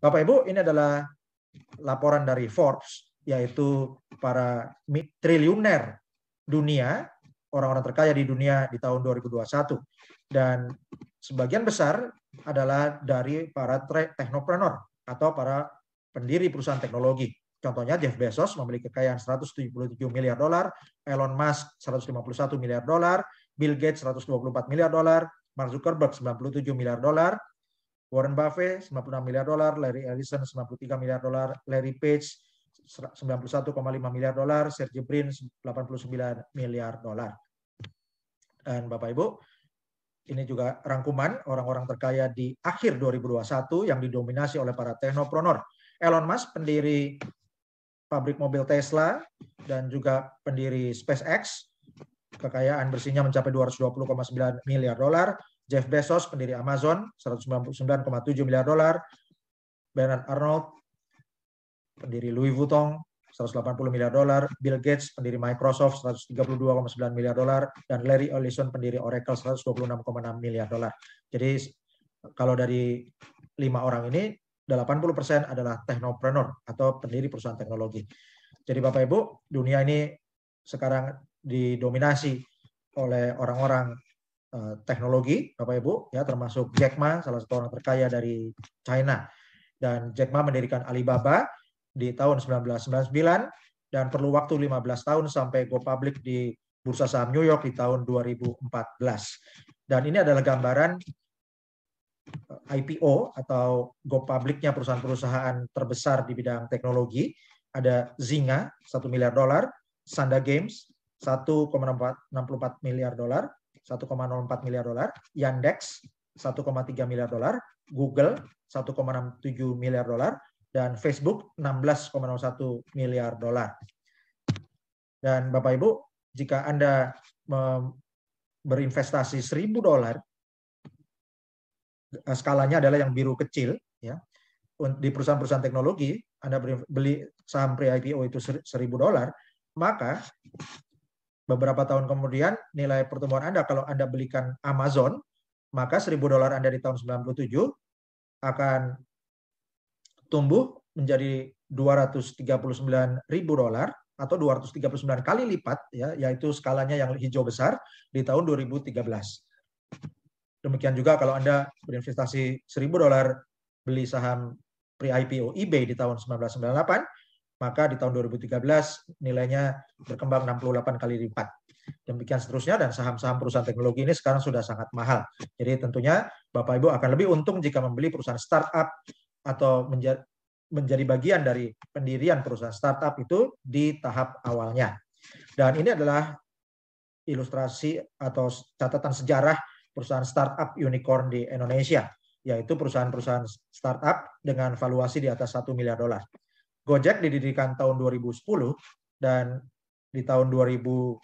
Bapak Ibu, ini adalah laporan dari Forbes, yaitu para triliuner dunia, orang-orang terkaya di dunia di tahun 2021. Dan sebagian besar adalah dari para teknopreneur atau para pendiri perusahaan teknologi. Contohnya Jeff Bezos memiliki kekayaan 177 miliar dolar, Elon Musk 151 miliar dolar, Bill Gates 124 miliar dolar, Mark Zuckerberg 97 miliar dolar, Warren Buffett 96 miliar dolar, Larry Ellison 93 miliar dolar, Larry Page 91,5 miliar dolar, Sergey Brin 89 miliar dolar. Dan Bapak Ibu, ini juga rangkuman orang-orang terkaya di akhir 2021 yang didominasi oleh para teknopreneur. Elon Musk, pendiri pabrik mobil Tesla dan juga pendiri SpaceX, kekayaan bersihnya mencapai 220,9 miliar dolar. Jeff Bezos, pendiri Amazon, 199,7 miliar dolar. Bernard Arnold, pendiri Louis Vuitton, 180 miliar dolar. Bill Gates, pendiri Microsoft, 132,9 miliar dolar. Dan Larry Ellison, pendiri Oracle, 126,6 miliar dolar. Jadi kalau dari lima orang ini, 80% adalah teknopreneur atau pendiri perusahaan teknologi. Jadi Bapak Ibu, dunia ini sekarang didominasi oleh orang-orang Eh, teknologi, Bapak Ibu, ya termasuk Jack Ma, salah satu orang terkaya dari China. Dan Jack Ma mendirikan Alibaba di tahun 1999 dan perlu waktu 15 tahun sampai go public di Bursa Saham New York di tahun 2014. Dan ini adalah gambaran eh, IPO atau go publicnya perusahaan-perusahaan terbesar di bidang teknologi. Ada Zynga 1 miliar dolar, Sanda Games 1,64 miliar dolar, 1,04 miliar dolar, Yandex 1,3 miliar dolar, Google 1,67 miliar dolar, dan Facebook 16,01 miliar dolar. Dan Bapak Ibu, jika Anda berinvestasi 1000 dolar, eh, skalanya adalah yang biru kecil, ya. Di perusahaan-perusahaan teknologi, Anda beli saham pre-IPO itu 1000 dolar, maka beberapa tahun kemudian nilai pertumbuhan Anda kalau Anda belikan Amazon, maka 1000 dolar Anda di tahun 97 akan tumbuh menjadi 239.000 dolar atau 239 kali lipat ya yaitu skalanya yang hijau besar di tahun 2013. Demikian juga kalau Anda berinvestasi 1000 dolar beli saham pre-IPO eBay di tahun 1998 maka di tahun 2013 nilainya berkembang 68 kali lipat. Demikian seterusnya dan saham-saham perusahaan teknologi ini sekarang sudah sangat mahal. Jadi tentunya Bapak Ibu akan lebih untung jika membeli perusahaan startup atau menjadi menjadi bagian dari pendirian perusahaan startup itu di tahap awalnya. Dan ini adalah ilustrasi atau catatan sejarah perusahaan startup unicorn di Indonesia, yaitu perusahaan-perusahaan startup dengan valuasi di atas 1 miliar dolar. Gojek didirikan tahun 2010 dan di tahun 2020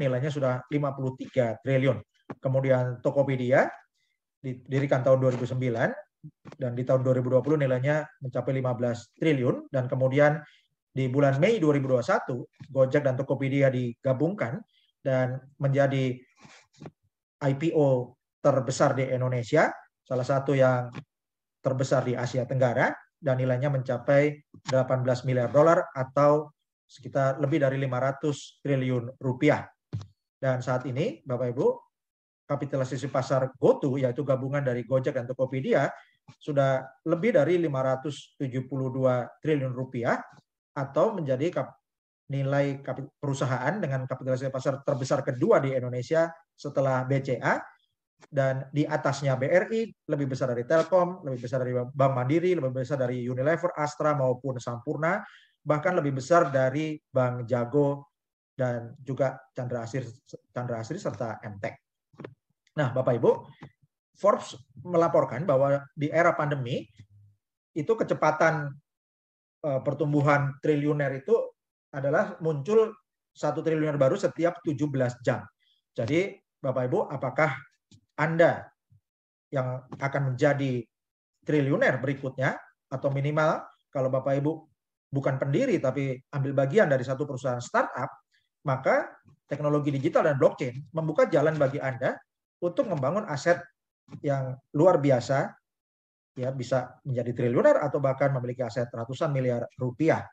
nilainya sudah 53 triliun. Kemudian Tokopedia didirikan tahun 2009 dan di tahun 2020 nilainya mencapai 15 triliun dan kemudian di bulan Mei 2021 Gojek dan Tokopedia digabungkan dan menjadi IPO terbesar di Indonesia, salah satu yang terbesar di Asia Tenggara dan nilainya mencapai 18 miliar dolar atau sekitar lebih dari 500 triliun rupiah. Dan saat ini, Bapak Ibu, kapitalisasi pasar GoTo, yaitu gabungan dari Gojek dan Tokopedia, sudah lebih dari 572 triliun rupiah atau menjadi kap nilai kap perusahaan dengan kapitalisasi pasar terbesar kedua di Indonesia setelah BCA dan di atasnya BRI lebih besar dari Telkom, lebih besar dari Bank Mandiri, lebih besar dari Unilever, Astra maupun Sampurna, bahkan lebih besar dari Bank Jago dan juga Chandra Asri, Chandra Asri serta MTEK. Nah, Bapak Ibu, Forbes melaporkan bahwa di era pandemi itu kecepatan eh, pertumbuhan triliuner itu adalah muncul satu triliuner baru setiap 17 jam. Jadi Bapak Ibu, apakah anda yang akan menjadi triliuner berikutnya atau minimal kalau Bapak Ibu bukan pendiri tapi ambil bagian dari satu perusahaan startup, maka teknologi digital dan blockchain membuka jalan bagi Anda untuk membangun aset yang luar biasa ya bisa menjadi triliuner atau bahkan memiliki aset ratusan miliar rupiah.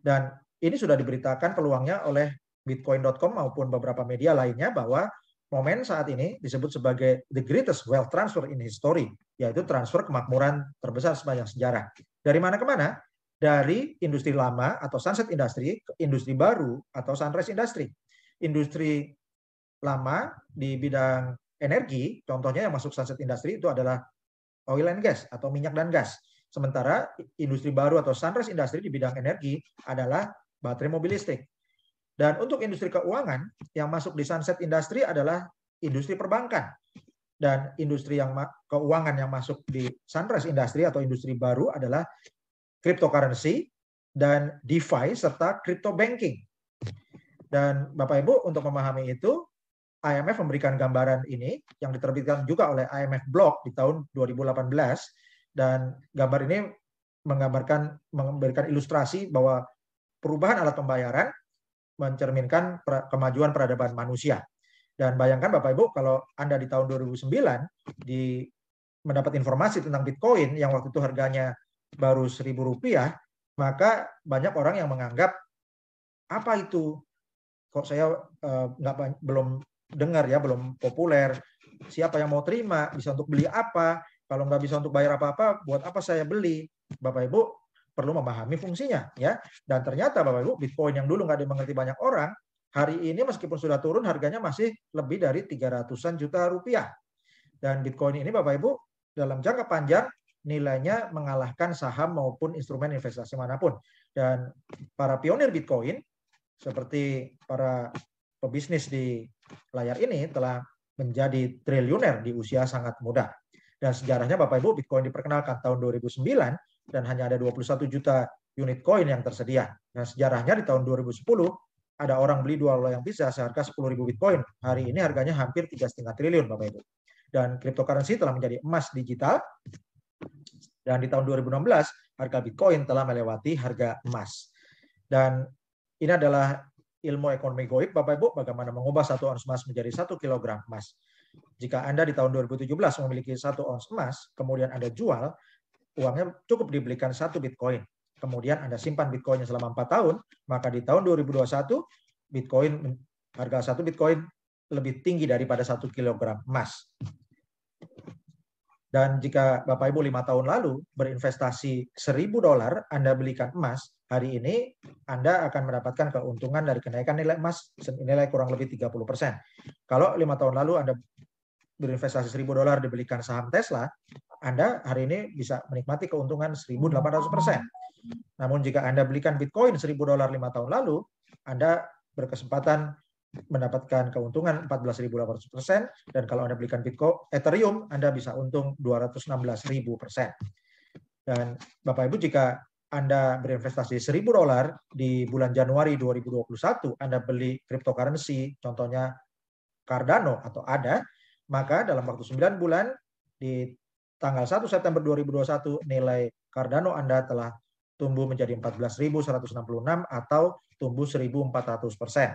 Dan ini sudah diberitakan peluangnya oleh bitcoin.com maupun beberapa media lainnya bahwa momen saat ini disebut sebagai the greatest wealth transfer in history, yaitu transfer kemakmuran terbesar sepanjang sejarah. Dari mana ke mana? Dari industri lama atau sunset industry ke industri baru atau sunrise industry. Industri lama di bidang energi, contohnya yang masuk sunset industry itu adalah oil and gas atau minyak dan gas. Sementara industri baru atau sunrise industry di bidang energi adalah baterai mobil listrik. Dan untuk industri keuangan yang masuk di sunset industri adalah industri perbankan dan industri yang keuangan yang masuk di sunrise industri atau industri baru adalah cryptocurrency dan DeFi serta crypto banking. Dan Bapak Ibu untuk memahami itu IMF memberikan gambaran ini yang diterbitkan juga oleh IMF Block di tahun 2018 dan gambar ini menggambarkan memberikan ilustrasi bahwa perubahan alat pembayaran mencerminkan kemajuan peradaban manusia. Dan bayangkan Bapak Ibu kalau Anda di tahun 2009 di mendapat informasi tentang Bitcoin yang waktu itu harganya baru seribu rupiah, maka banyak orang yang menganggap apa itu kok saya eh, nggak belum dengar ya belum populer siapa yang mau terima bisa untuk beli apa kalau nggak bisa untuk bayar apa-apa buat apa saya beli Bapak Ibu perlu memahami fungsinya ya. Dan ternyata Bapak Ibu Bitcoin yang dulu nggak dimengerti banyak orang, hari ini meskipun sudah turun harganya masih lebih dari 300-an juta rupiah. Dan Bitcoin ini Bapak Ibu dalam jangka panjang nilainya mengalahkan saham maupun instrumen investasi manapun. Dan para pionir Bitcoin seperti para pebisnis di layar ini telah menjadi triliuner di usia sangat muda. Dan sejarahnya Bapak Ibu Bitcoin diperkenalkan tahun 2009 dan hanya ada 21 juta unit koin yang tersedia. Nah, sejarahnya di tahun 2010 ada orang beli dua loyang pizza seharga 10.000 Bitcoin. Hari ini harganya hampir 3,5 triliun, Bapak Ibu. Dan cryptocurrency telah menjadi emas digital. Dan di tahun 2016, harga Bitcoin telah melewati harga emas. Dan ini adalah ilmu ekonomi goib, Bapak Ibu, bagaimana mengubah satu ons emas menjadi satu kilogram emas. Jika Anda di tahun 2017 memiliki satu ons emas, kemudian Anda jual, uangnya cukup dibelikan satu Bitcoin. Kemudian Anda simpan Bitcoinnya selama empat tahun, maka di tahun 2021 Bitcoin harga satu Bitcoin lebih tinggi daripada satu kilogram emas. Dan jika Bapak Ibu lima tahun lalu berinvestasi seribu dolar, Anda belikan emas, hari ini Anda akan mendapatkan keuntungan dari kenaikan nilai emas senilai kurang lebih 30%. Kalau lima tahun lalu Anda berinvestasi 1000 dolar dibelikan saham Tesla, Anda hari ini bisa menikmati keuntungan 1800%. Namun jika Anda belikan Bitcoin 1000 dolar lima tahun lalu, Anda berkesempatan mendapatkan keuntungan 14.800% dan kalau Anda belikan Bitcoin Ethereum Anda bisa untung 216.000%. Dan Bapak Ibu jika Anda berinvestasi 1.000 dolar di bulan Januari 2021 Anda beli cryptocurrency contohnya Cardano atau ADA maka dalam waktu 9 bulan di tanggal 1 September 2021 nilai Cardano Anda telah tumbuh menjadi 14.166 atau tumbuh 1.400 persen.